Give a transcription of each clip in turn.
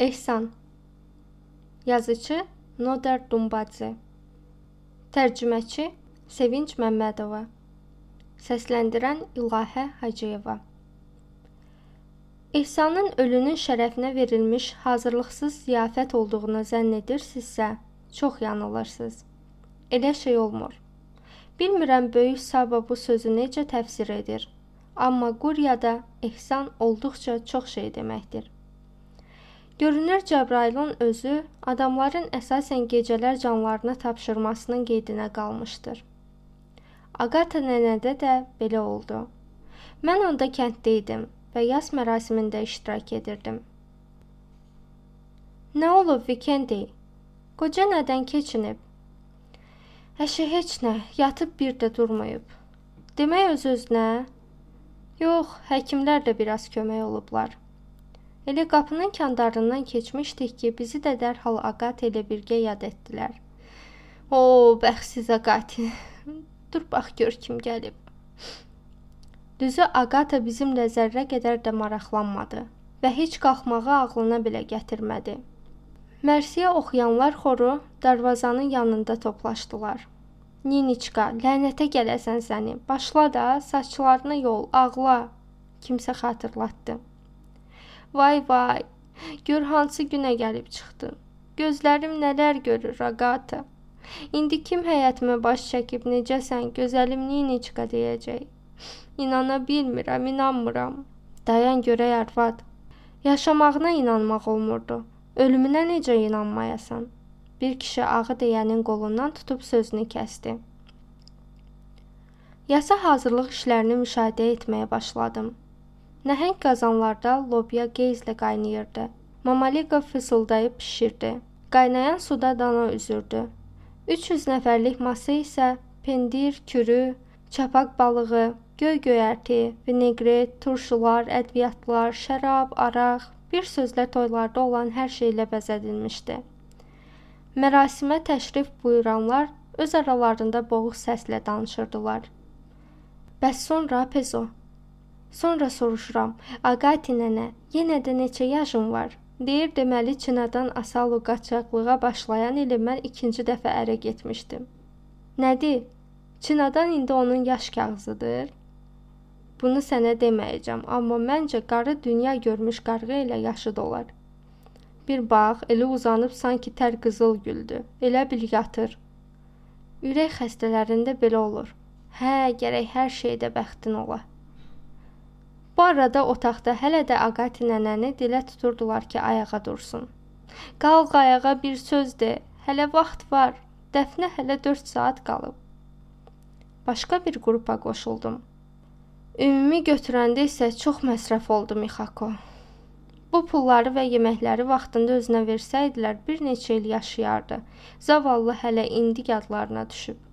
Ehsan Yazıcı Nodar Dumbadze Tərcüməçi Sevinç Məmmədova Səsləndirən İlahə Hacıyeva Ehsanın ölünün şərəfinə verilmiş hazırlıqsız ziyafət olduğunu zənn edirsinizsə, çox yanılırsınız. Elə şey olmur. Bilmirəm böyük Saba bu sözü necə təfsir edir, amma Quriyada ehsan olduqca çox şey deməkdir. Görünür Cəbrailin özü adamların əsasən gecələr canlarını tapşırmasının qeydinə qalmışdır. Aqata nənədə də belə oldu. Mən onda kənddə idim və yas mərasimində iştirak edirdim. Nə olub Vikendi? Qoca nədən keçinib? Əşi heç nə, yatıb bir də durmayıb. Demək öz-özünə? Yox, həkimlər də biraz kömək olublar.'' Elə qapının kəndarından keçmişdik ki, bizi də dərhal Aqat ilə birgə yad etdilər. O, bəxtsiz Aqati. Dur bax gör kim gəlib. Düzü Aqata bizimlə zərrə qədər də maraqlanmadı və heç qalxmağı ağlına belə gətirmədi. Mərsiyə oxuyanlar xoru darvazanın yanında toplaşdılar. Niniçka, lənətə gələsən səni. Başla da, saçlarını yol, ağla. Kimsə xatırlatdı. Vay vay, gör hansı günə gəlib çıxdın. Gözlərim nələr görür, Ragata. İndi kim həyətimə baş çəkib necəsən, gözəlim Niniçka deyəcək. İnana bilmirəm, inanmıram. Dayan görək arvad. Yaşamağına inanmaq olmurdu. Ölümünə necə inanmayasan? Bir kişi ağı deyənin qolundan tutub sözünü kəsdi. Yasa hazırlıq işlərini müşahidə etməyə başladım. Nəhəng qazanlarda lobya qeyzlə qaynayırdı. Mamaliqa fısıldayıb pişirdi. Qaynayan suda dana üzürdü. 300 nəfərlik masa isə pendir, kürü, çapaq balığı, göy göyərti, vinegret, turşular, ədviyyatlar, şərab, araq, bir sözlə toylarda olan hər şeylə bəzədilmişdi. Mərasimə təşrif buyuranlar öz aralarında boğuq səslə danışırdılar. Bəs sonra Pezo Sonra soruşuram, Aqati nənə, yenə də neçə yaşın var? Deyir deməli Çinadan Asalo qaçaqlığa başlayan il mən ikinci dəfə ərə getmişdim. Nədir? Çinadan indi onun yaş kağızıdır. Bunu sənə deməyəcəm, amma məncə qarı dünya görmüş qarğa ilə yaşıd olar. Bir bax, elə uzanıb sanki tər qızıl güldü. Elə bil yatır. Ürək xəstələrində belə olur. Hə, gərək hər şeydə bəxtin ola. Bu arada otaqda hələ də Aqati nənəni dilə tuturdular ki, ayağa dursun. Qalq ayağa bir söz de, hələ vaxt var. Dəfnə hələ 4 saat qalıb. Başqa bir qrupa qoşuldum. Ümumi götürəndə isə çox məsrəf oldu Mixako. Bu pulları və yeməkləri vaxtında özünə versəydilər, bir neçə il yaşayardı. Zavallı hələ indi yadlarına düşüb.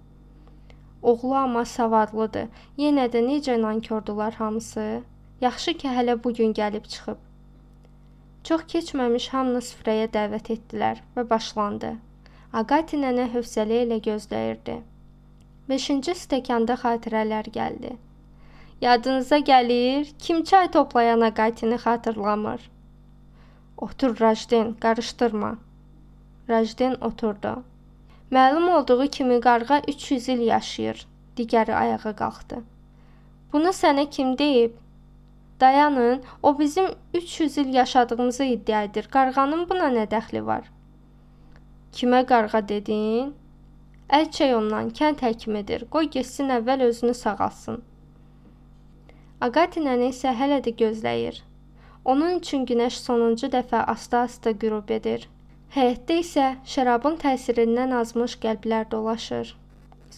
Oğlu amma savadlıdır. Yenə də necə nankordular hamısı. Yaxşı ki, hələ bu gün gəlib çıxıb. Çox keçməmiş hamını süfrəyə dəvət etdilər və başlandı. Aqati nənə hövsələ ilə gözləyirdi. 5-ci stəkanda xatirələr gəldi. Yadınıza gəlir, kim çay toplayan Aqatini xatırlamır? Otur Rajden, qarışdırma. Rajden oturdu. Məlum olduğu kimi qarğa 300 il yaşayır. Digəri ayağa qalxdı. Bunu sənə kim deyib? Dayanın, o bizim 300 il yaşadığımızı iddia edir. Qarğanın buna nə dəxli var? Kimə qarğa dedin? Əl çək ondan, kənd həkimidir. Qoy getsin əvvəl özünü sağalsın. Aqati nənə isə hələ də gözləyir. Onun üçün günəş sonuncu dəfə asta-asta qürub edir. Həyətdə isə şərabın təsirindən azmış qəlblər dolaşır.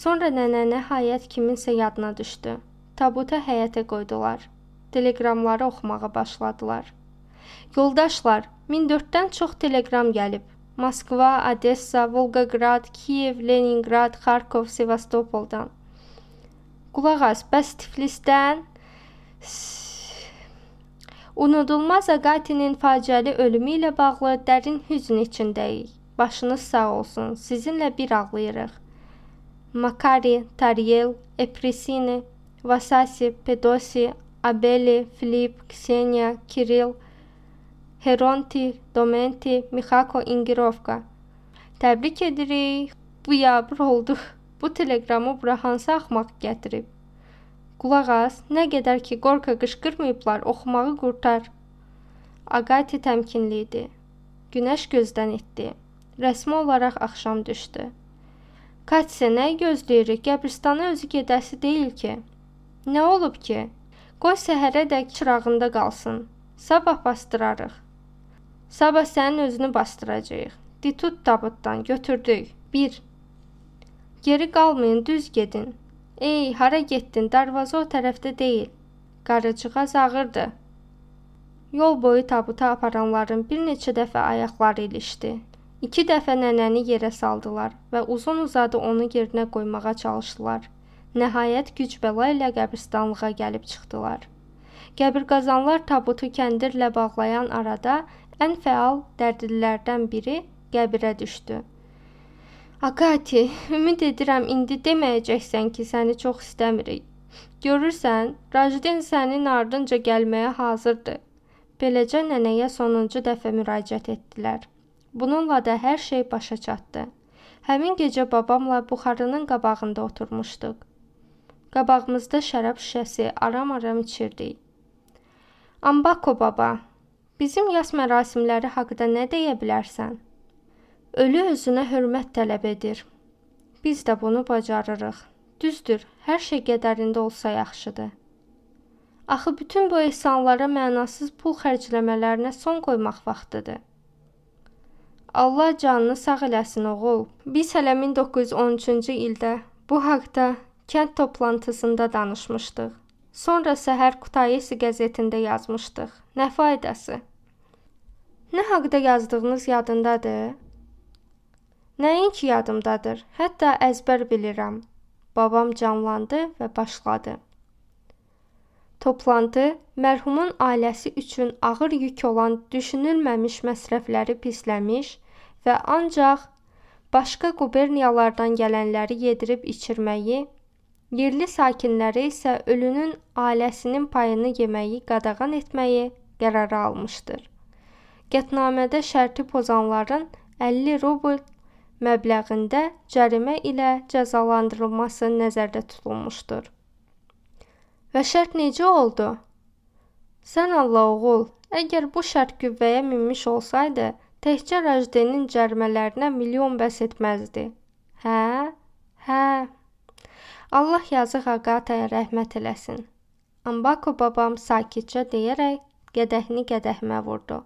Sonra nənə nəhayət kiminsə yadına düşdü. Tabuta həyətə qoydular teleqramları oxumağa başladılar. Yoldaşlar, 1004-dən çox teleqram gəlib. Moskva, Odessa, Volqoqrad, Kiyev, Leninqrad, Xarkov, Sevastopoldan. Qulaq as, bəs Tiflisdən Unudulmaz Agatinin faciəli ölümü ilə bağlı dərin hüzn içindəyik. Başınız sağ olsun. Sizinlə bir ağlayırıq. Makari, Tariel, Eprisini, Vasasi, Pedosi, Абели, Филипп, Ксения, Кирилл, Heronti, Domenti, Mikako İngirovka. Təbrik edirik. Bu yabır olduq. Bu teleqramı bura hansı axmaq gətirib? Qulaq as, nə qədər ki qorxa qışqırmayıblar, oxumağı qurtar. Agati təmkinli idi. Günəş gözdən itdi. Rəsmi olaraq axşam düşdü. Katsə nə gözləyirik? Qəbristanı özü gedəsi deyil ki. Nə olub ki? Qoy səhərədək çırağında qalsın. Sabah bastırarıq. Sabah sənin özünü bastıracağıq. Ditut tabutdan götürdük. 1. Geri qalmayın, düz gedin. Ey, hara getdin? Darvaza o tərəfdə deyil. Qarıcığaz ağırdı. Yol boyu tabuta aparanların bir neçə dəfə ayaqları ilişdi. İki dəfə nənəni yerə saldılar və uzun-uzadı onu yerinə qoymağa çalışdılar. Nəhayət güc bəla ilə qəbristanlığa gəlib çıxdılar. Qəbir qazanlar tabutu kəndirlə bağlayan arada ən fəal dərdlilərdən biri qəbirə düşdü. Akati, ümid edirəm indi deməyəcəksən ki, səni çox istəmirik. Görürsən, Rajdin sənin ardınca gəlməyə hazırdır. Beləcə nənəyə sonuncu dəfə müraciət etdilər. Bununla da hər şey başa çatdı. Həmin gecə babamla buxarının qabağında oturmuşduq. Qabağımızda şərab şüşəsi aram-aram içirdik. Ambako baba, bizim yas mərasimləri haqqında nə deyə bilərsən? Ölü özünə hörmət tələb edir. Biz də bunu bacarırıq. Düzdür, hər şey qədərində olsa yaxşıdır. Axı bütün bu ehsanlara mənasız pul xərcləmələrinə son qoymaq vaxtıdır. Allah canını sağ eləsin oğul. Biz hələ 1913-cü ildə bu haqqda Kənd toplantısında danışmışdıq. Sonra səhər Kutaisi qəzetində yazmışdıq. Nə faydası? Nə haqqda yazdığınız yadındadır? Nəinki yadımdadır, hətta əzbər bilirəm. Babam canlandı və başladı. Toplantı mərhumun ailəsi üçün ağır yük olan düşünülməmiş məsrəfləri pisləmiş və ancaq başqa quberniyalardan gələnləri yedirib içirməyi Yerli sakinləri isə ölünün ailəsinin payını yeməyi qadağan etməyi qərara almışdır. Qətnamədə şərti pozanların 50 rubl məbləğində cərimə ilə cəzalandırılması nəzərdə tutulmuşdur. Və şərt necə oldu? Sən Allah oğul, əgər bu şərt qüvvəyə minmiş olsaydı, təkcə Rajdenin cərimələrinə milyon bəs etməzdi. Hə? Hə? Allah yazıq Aqataya rəhmət eləsin. Ambako babam sakitcə deyərək qədəhini qədəhimə vurdu.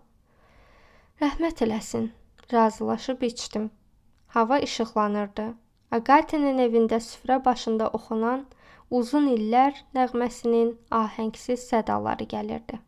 Rəhmət eləsin, razılaşıb içdim. Hava işıqlanırdı. Aqatenin evində süfrə başında oxunan uzun illər nəğməsinin ahəngsiz sədaları gəlirdi.